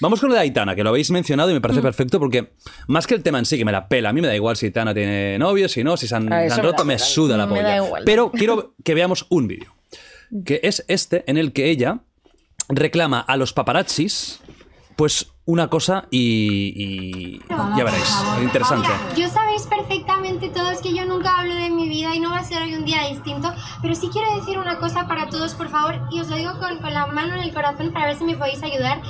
Vamos con lo de Aitana, que lo habéis mencionado y me parece mm. perfecto porque más que el tema en sí, que me la pela, a mí me da igual si Aitana tiene novio, si no, si se han, ah, roto, me, suda la polla. Pero quiero que veamos un vídeo, que mm. es este en el que ella reclama a los paparazzis, pues una cosa y, ya veréis. Interesante. yo sabéis perfectamente todos que yo nunca hablo de mi vida y no va a ser hoy un día distinto, pero sí quiero decir una cosa para todos, por favor, y os lo digo con, con la mano en el corazón para ver si me podéis ayudar,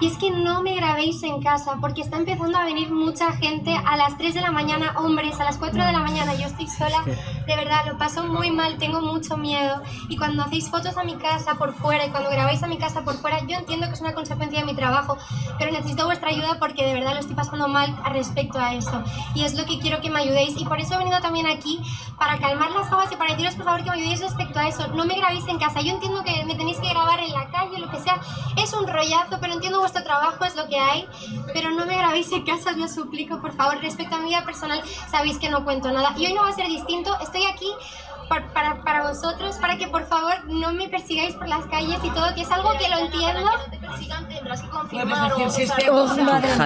y es que no me grabéis en casa, porque está empezando a venir mucha gente a las 3 de la mañana, hombres, a las 4 de la mañana, yo estoy sola, de verdad, lo paso muy mal, tengo mucho miedo, y cuando hacéis fotos a mi casa por fuera y cuando grabáis a mi casa por fuera, yo entiendo que es una consecuencia de mi trabajo, pero en necesito vuestra ayuda porque de verdad lo estoy pasando mal respecto a eso. Y es lo que quiero que me ayudéis. Y por eso he venido también aquí, para calmar las cosas y para deciros, por favor, que me ayudéis respecto a eso. No me grabéis en casa. Yo entiendo que me tenéis que grabar en la calle, lo que sea. Es un rollazo, pero entiendo vuestro trabajo, es lo que hay. Pero no me grabéis en casa, os lo suplico, por favor. Respecto a mi vida personal, sabéis que no cuento nada. Y hoy no va a ser distinto. Estoy aquí para, para, vosotros, para que por favor no me persigáis por las calles y todo, que es algo que lo entiendo.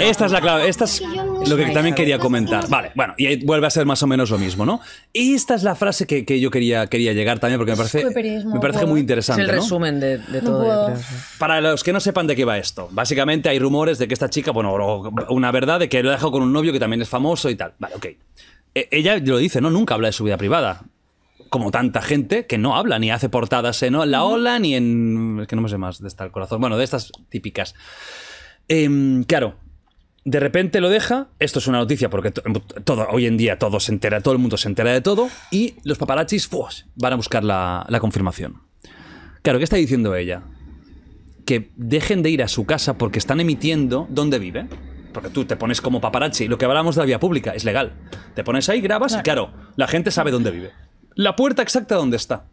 Esta es la clave, esta es lo que también quería comentar. Vale, bueno, y ahí vuelve a ser más o menos lo mismo, ¿no? Y esta es la frase que, que yo quería, quería llegar también porque me parece, me parece muy interesante. Es el resumen de, todo. Para los que no sepan de qué va esto, básicamente hay rumores de que esta chica, bueno, una verdad de que lo ha dejado con un novio que también es famoso y tal. Vale, ok. E, ella lo dice, ¿no? Nunca habla de su vida privada como tanta gente, que no habla ni hace portadas en La Ola ni en. que no me sé más de estar el corazón. Bueno, de estas típicas. Em, claro, de repente lo deja. Esto es una noticia porque todo, hoy en día todo se entera, todo el mundo se entera de todo. Y los paparachis van a buscar la, confirmación. Claro, ¿qué está diciendo ella? Que dejen de ir a su casa porque están emitiendo dónde vive. Porque tú te pones como paparazzi. Lo que hablamos de la vía pública es legal. Te pones ahí, grabas y claro, la gente sabe dónde vive la puerta exacta donde está.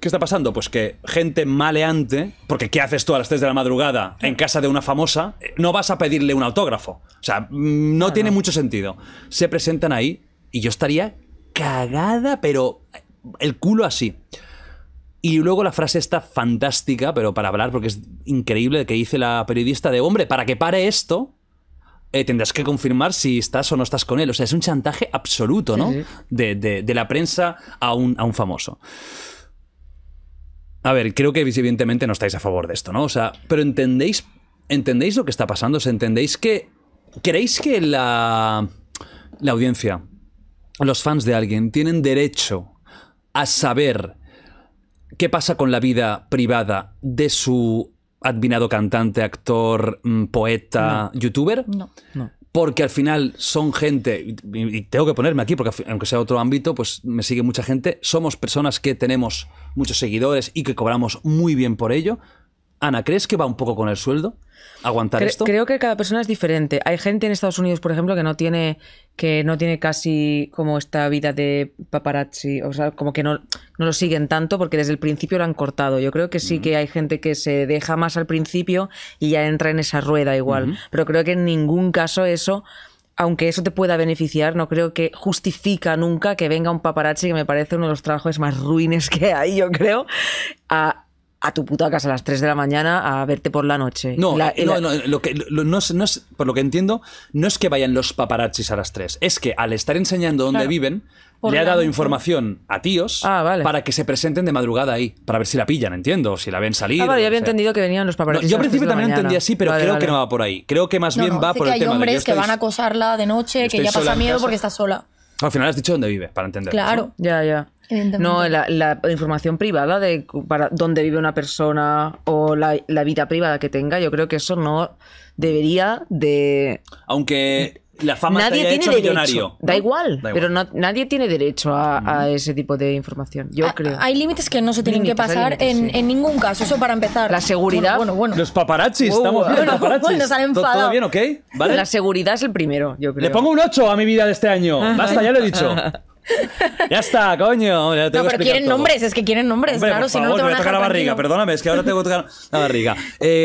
¿Qué está pasando? Pues que gente maleante, porque ¿qué haces tú a las 3 de la madrugada en casa de una famosa? No vas a pedirle un autógrafo. O sea, mm, no tiene mucho sentido. Se presentan ahí y yo estaría cagada, pero el culo así. Y luego la frase está fantástica, pero para hablar, porque es increíble, que dice la periodista de, hombre, para que pare esto, eh, tendrás que confirmar si estás o no estás con él. O sea, es un chantaje absoluto, ¿no? De, la prensa a un, a un famoso. A ver, creo que evidentemente no estáis a favor de esto, ¿no? O sea, pero entendéis, entendéis lo que está pasando, entendéis que. ¿Creéis que la, la audiencia, los fans de alguien, tienen derecho a saber qué pasa con la vida privada de su adivinado cantante, actor, mm, poeta, youtuber? No, no. Porque al final son gente, y tengo que ponerme aquí porque aunque sea otro ámbito, pues me sigue mucha gente, somos personas que tenemos muchos seguidores y que cobramos muy bien por ello, Ana, ¿crees que va un poco con el sueldo? ¿Aguantar esto? Creo que cada persona es diferente. Hay gente en Estados Unidos, por ejemplo, que no tiene, que no tiene casi como esta vida de paparazzi. O sea, como que no, no lo siguen tanto porque desde el principio lo han cortado. Yo creo que sí mm. que hay gente que se deja más al principio y ya entra en esa rueda igual. Mm-hmm. Pero creo que en ningún caso eso aunque eso te pueda beneficiar, no creo que justifica nunca que venga un paparazzi, que me parece uno de los trabajos más ruines que hay, yo creo, a a tu puta casa a las 3 de la mañana a verte por la noche. No, eh, lo que, no, es, es, por lo que entiendo, no es que vayan los paparazzis a las 3, es que al estar enseñando dónde viven, le ha dado información a tíos ah, para que se presenten de madrugada ahí, para ver si la pillan, entiendo, si la ven salir. Ah, vale, yo había entendido que venían los paparazzis. yo al principio también entendía así, pero creo que no va por ahí. Creo que más bien va por el tema de... Hay hombres que van a acosarla de noche, que ya pasa miedo porque está sola. Al final has dicho dónde vive, para entenderlo. Claro. Ya, ya. No, la, información privada de para dónde vive una persona o la, vida privada que tenga, yo creo que eso no debería de... Aunque la fama nadie tiene millonario Da, igual, pero no, nadie tiene derecho a, ese tipo de información, yo ah, creo. Hay límites que no se tienen que pasar en, ningún caso, eso para empezar. La seguridad... Los paparazzis, estamos bien, bien, La seguridad es el primero, yo Le pongo un 8 a mi vida de este año. Ah, Basta, ya lo he dicho. Ah, ya está, coño. no, pero quieren nombres, es que quieren nombres, claro. si no, te voy a tocar la barriga, perdóname, eh, es que ahora tengo que tocar la barriga.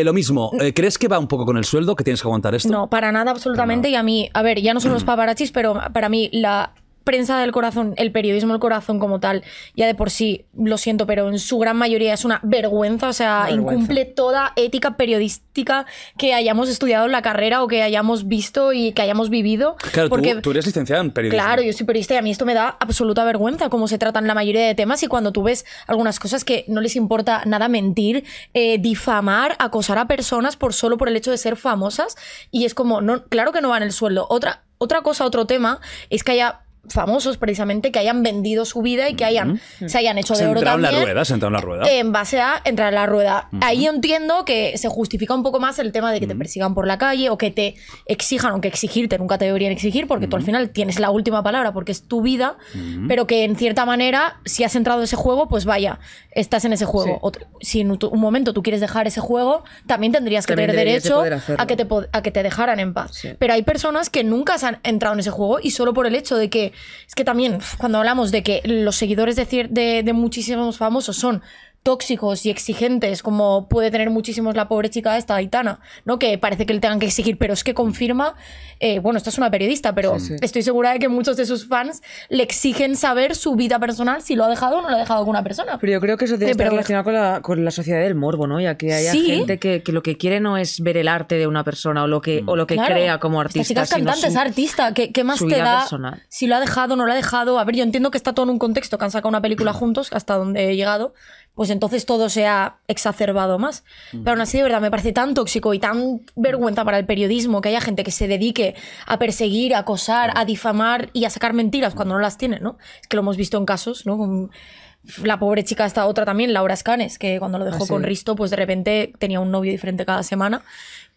lo mismo, eh, ¿crees que va un poco con el sueldo que tienes que aguantar esto? No, para nada, absolutamente. Y a mí, a ver, ya no son los mm. paparachis, pero para mí la prensa del corazón, el periodismo del corazón como tal, ya de por sí, lo siento, pero en su gran mayoría es una vergüenza, o sea, incumple toda ética periodística que hayamos estudiado en la carrera o que hayamos visto y que hayamos vivido. Claro, porque, tú, eres licenciada en periodismo. Claro, yo soy periodista y a mí esto me da absoluta vergüenza cómo se tratan la mayoría de temas y cuando tú ves algunas cosas que no les importa nada mentir, eh, difamar, acosar a personas por solo por el hecho de ser famosas y es como, no, claro que no va en el sueldo. Otra, otra cosa, otro tema es que haya famosos precisamente que hayan vendido su vida y que hayan, mm. se hayan hecho de oro también. En la rueda, en la rueda. En base a entrar en la rueda. Ahí entiendo que se justifica un poco más el tema de que te persigan por la calle o que te exijan, aunque exigirte nunca te deberían exigir porque tú al final tienes la última palabra porque es tu vida, pero que en cierta manera si has entrado en ese juego, pues vaya, estás en ese juego. si en un momento tú quieres dejar ese juego, también tendrías que tener derecho a, que te, que te dejaran en paz. Pero hay personas que nunca se han entrado en ese juego y solo por el hecho de que es que también cuando hablamos de que los seguidores de, de, de muchísimos famosos son tóxicos y exigentes como puede tener muchísimos la pobre chica esta Aitana, ¿no? Que parece que le tengan que exigir, pero es que confirma, eh, bueno, esta es una periodista, pero estoy segura de que muchos de sus fans le exigen saber su vida personal, si lo ha dejado o no lo ha dejado con una persona. Pero yo creo que eso tiene que eh, relacionado con la, sociedad del morbo, ¿no? Ya que hay gente que, lo que quiere no es ver el arte de una persona o lo que, mm. o lo que crea como artista. cantante, es artista, ¿qué, más te da? Si lo ha dejado o no lo ha dejado. A ver, yo entiendo que está todo en un contexto, que han sacado una película mm. juntos, hasta donde he llegado, pues entonces todo se ha exacerbado más. Pero aún así, de verdad, me parece tan tóxico y tan vergüenza para el periodismo que haya gente que se dedique a perseguir, a acosar, a difamar y a sacar mentiras cuando no las tiene, ¿no? Es que lo hemos visto en casos, ¿no? la pobre chica esta otra también, Laura Escanes que cuando lo dejó ah, con Risto, pues de repente tenía un novio diferente cada semana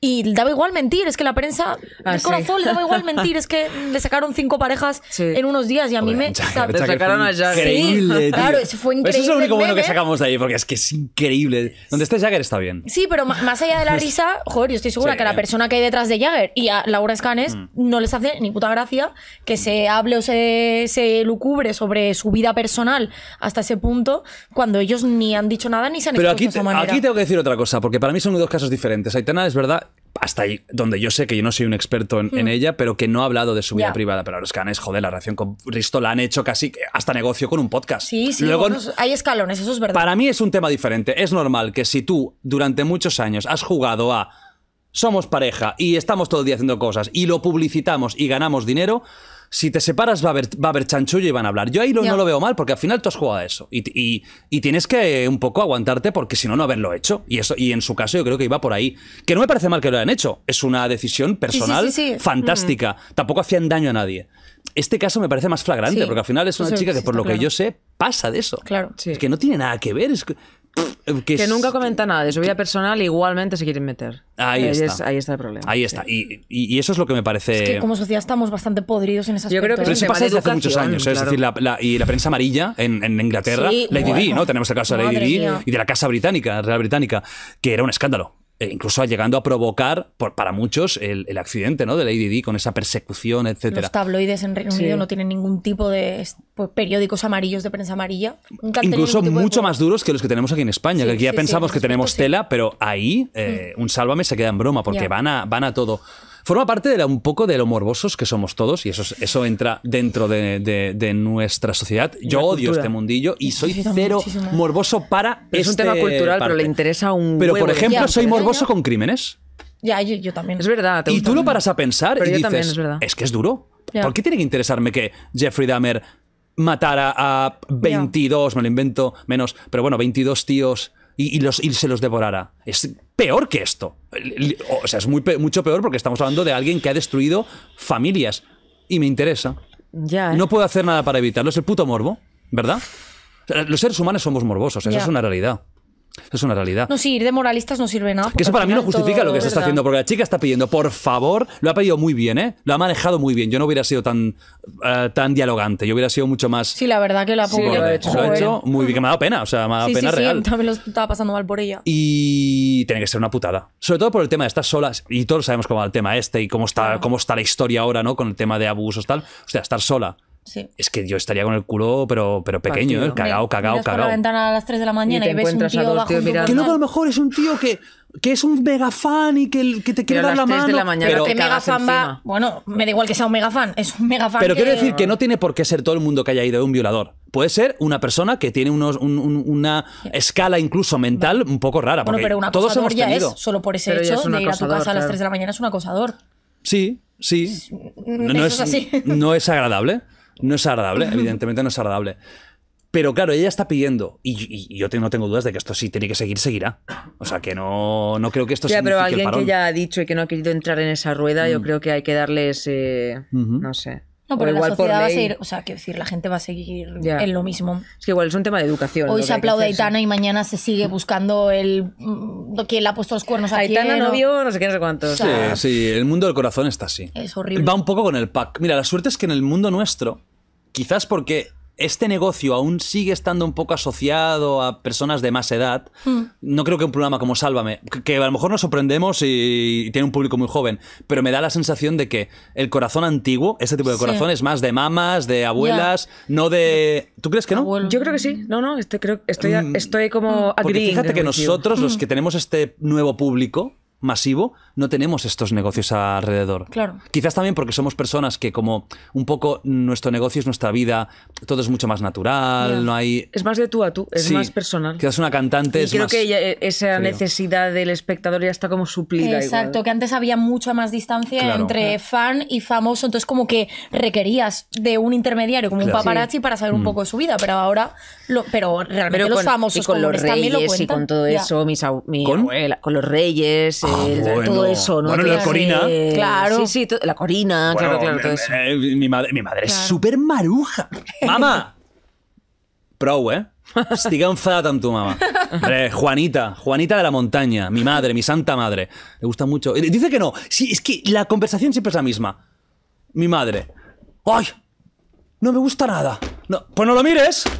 y daba igual mentir, es que la prensa ah, el corazón le daba igual mentir, es que le sacaron cinco parejas en unos días y a mí me... Le sacaron a Jagger. claro, eso fue increíble. Eso es lo único bueno que sacamos de ahí, porque es que es increíble. Donde esté Jagger está bien. Sí, pero más allá de la risa, joder, yo estoy segura que la persona que hay detrás de Jagger y a Laura Scannes mm. no les hace ni puta gracia que se hable o se, se lucubre sobre su vida personal hasta ese punto cuando ellos ni han dicho nada ni se han pero aquí, aquí tengo que decir otra cosa, porque para mí son dos casos diferentes. Aitana es verdad hasta ahí, donde yo sé que yo no soy un experto en, hmm. ella, pero que no ha hablado de su vida privada. Pero los es joder, la relación con Risto la han hecho casi hasta negocio con un podcast. Sí, sí, Luego, hay escalones, eso es verdad. Para mí es un tema diferente. Es normal que si tú durante muchos años has jugado a somos pareja y estamos todo el día haciendo cosas y lo publicitamos y ganamos dinero, si te separas va a haber, va a chanchullo y van a hablar. Yo ahí no lo veo mal porque al final tú has jugado a eso y, tienes que un poco aguantarte porque si no, no haberlo hecho. Y, eso, y en su caso yo creo que iba por ahí. Que no me parece mal que lo hayan hecho, es una decisión personal mm. fantástica. Tampoco hacían daño a nadie. Este caso me parece más flagrante porque al final es una chica que por lo que yo sé pasa de eso. Claro. Es que no tiene nada que ver. Es Mm, que, nunca comenta nada de su vida personal, igualmente se quieren meter. Ahí, está. ahí está el problema. Ahí está. Y, eso es lo que me parece. Es que como sociedad estamos bastante podridos en esas Yo creo que ¿eh? Pero eso pasa desde hace muchos años. ¿eh? Es decir, la, y la prensa amarilla en, Inglaterra, Lady ¿no? Tenemos el caso de Lady D y de la Casa Británica, Real Británica, que era un escándalo. Eh, incluso llegando a provocar, para muchos, el, accidente ¿no? de Lady con esa persecución, etc. Los tabloides en Reino Unido no tienen ningún tipo de pues, periódicos amarillos de prensa amarilla. incluso mucho más duros que los que tenemos aquí en España, que aquí ya pensamos que este tenemos tela, pero ahí eh, mm. un sálvame se queda en broma porque van, a, van a todo. Forma parte de un poco de lo morbosos que somos todos y eso, eso entra dentro de, nuestra sociedad. Yo odio este mundillo y soy cero morboso para Es un este tema cultural, pero le interesa un Pero, por ejemplo, soy morboso con crímenes. Ya, yo, también. Es verdad. y tú lo paras a pensar y dices, es, que es duro. ¿Por qué tiene que interesarme que Jeffrey Dahmer matara a 22, me lo invento menos, pero bueno, 22 tíos y, los, y se los devorara? Es peor que esto. O sea, es muy, mucho peor porque estamos hablando de alguien que ha destruido familias. Y me interesa. Ya, eh. No puedo hacer nada para evitarlo. Es el puto morbo, ¿verdad? Los seres humanos somos morbosos, esa es una realidad es una realidad. No, sí, ir de moralistas no sirve nada. Que eso para mí no justifica lo que se está haciendo, porque la chica está pidiendo, por favor, lo ha pedido muy bien, ¿eh? Lo ha manejado muy bien. Yo no hubiera sido tan, eh, tan dialogante, yo hubiera sido mucho más. Sí, la verdad que lo, ha hecho, lo hecho muy bien, que me ha dado pena, o sea, me ha dado pena sí, Sí, también lo estaba pasando mal por ella. Y tiene que ser una putada. Sobre todo por el tema de estar sola y todos sabemos cómo va el tema este y cómo está, cómo está la historia ahora, ¿no? Con el tema de abusos, tal. O sea, estar sola es que yo estaría con el culo, pero, pero pequeño, cagado cagado ¿eh? cagao, cagao, Miras la ventana a las 3 de la mañana y, ves un tío bajo Que luego a lo mejor es un tío que, que es un mega fan y que, te quiere dar la mano. la mañana pero que mega fan va. Bueno, me da igual que sea un mega fan, es un mega fan. Pero quiero decir que no tiene por qué ser todo el mundo que haya ido de un violador. Puede ser una persona que tiene unos, una escala incluso mental un poco rara. pero todos hemos ya es, solo por ese hecho de ir a tu casa a las 3 de la mañana es un acosador. Sí, sí. Mm, no, es, así. no es agradable. No es agradable, evidentemente no es agradable. Pero claro, ella está pidiendo, y, yo no tengo dudas de que esto sí tiene que seguir, seguirá. O sea, que no, no creo que esto sea... Pero alguien que ya ha dicho y que no ha querido entrar en esa rueda, yo mm. creo que hay que darles, eh, no sé, no, pero la sociedad va a seguir, o sea, quiero decir, la gente va a seguir en lo mismo. Es que igual es un tema de educación. Hoy se aplaude a Aitana y mañana se sigue buscando el mm, quién le ha puesto los cuernos a Aitana novio no no sé qué, no sé cuántos. sí, el mundo del corazón está así. Es horrible. Va un poco con el pack. Mira, la suerte es que en el mundo nuestro, quizás porque este negocio aún sigue estando un poco asociado a personas de más edad, hmm. no creo que un programa como Sálvame, que a lo mejor nos sorprendemos y, tiene un público muy joven, pero me da la sensación de que el corazón antiguo, este tipo de corazón, es más de mamas, de abuelas, no de... ¿Tú crees que no? Yo creo que sí, no, no, este creo, estoy, mm. estoy como... Porque fíjate que nosotros, los hmm. que tenemos este nuevo público, masivo, no tenemos estos negocios alrededor. Claro. Quizás también porque somos personas que como un poco nuestro negocio es nuestra vida, todo es mucho más natural, no hay... Es más de tú a tú, es más personal. Quizás una cantante y es creo que e, esa necesidad del espectador ya está como suplida. Exacto, que antes había mucha más distancia entre fan y famoso, entonces como que requerías de un intermediario, como un paparazzi para saber un mm. poco de su vida, pero ahora... Lo, pero realmente los famosos... Y con los y con todo eso, mis, con los reyes... Ah, todo eso, ¿no? Bueno, eh, la Corina. claro. Sí, sí, la Corina, claro, claro, eh, eh, mi madre, mi madre maruja. mamá pro eh? Estic un fada tu, mamá Juanita, Juanita de la montaña, mi madre, mi santa madre. Le gusta mucho. Dice que no. Sí, es que la conversación siempre es la misma. Mi madre. ¡Ay! No me gusta nada. pues no lo mires.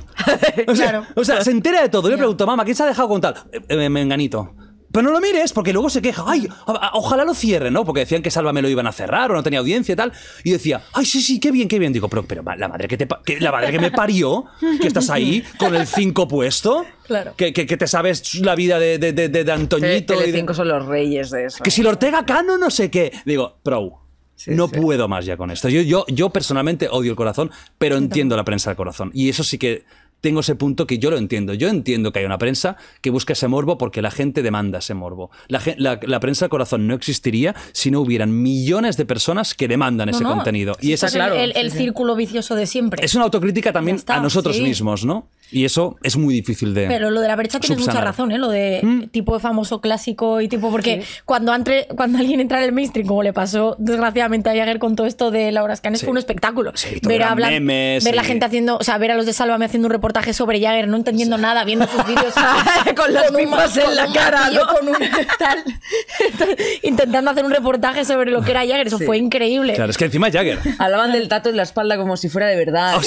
O sea, claro. o sea se entera de todo. Yo le pregunto, mamá, ¿quién se ha dejado con tal? me enganito pero no lo mires, porque luego se queja. Ay, ojalá lo cierre ¿no? Porque decían que Sálvame lo iban a cerrar o no tenía audiencia y tal. Y decía, ay, sí, sí, qué bien, qué bien. Digo, pero, pero la, madre que te, la madre que me parió, que estás ahí con el 5 puesto. Claro. Que, te sabes la vida de, de, de, de Antoñito. son los reyes de eso. Que si ¿eh? lo Ortega Cano no sé qué. Digo, pro. no puedo más ya con esto. Yo, yo, yo personalmente odio el corazón, pero entiendo la prensa del corazón. Y eso sí que tengo ese punto que yo lo entiendo. Yo entiendo que hay una prensa que busca ese morbo porque la gente demanda ese morbo. La, prensa corazón no existiría si no hubieran millones de personas que demandan ese contenido. Y eso es el, claro, el, círculo vicioso de siempre. Es una autocrítica también a nosotros mismos, ¿no? Y eso es muy difícil de. Pero lo de la brecha tienes mucha razón, ¿eh? Lo de ¿Mm? tipo famoso clásico y tipo. Porque cuando, entre, cuando alguien entra en el mainstream, como le pasó desgraciadamente a Jagger con todo esto de Laura Scanes, fue un espectáculo. ver a memes, ver la gente haciendo. O sea, ver a los de Sálvame haciendo un reporte reportaje sobre Jagger, no entendiendo nada, viendo sus vídeos con las pipas en la cara, intentando hacer un reportaje sobre lo que era Jagger, eso fue increíble. Claro, es que encima Jagger. Hablaban del tato en la espalda como si fuera de verdad.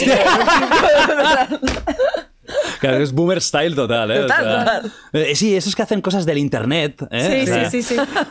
Claro, es boomer style total, ¿eh? Total, eh, sí, esos que hacen cosas del internet, ¿eh? sí, sí, sí, sí.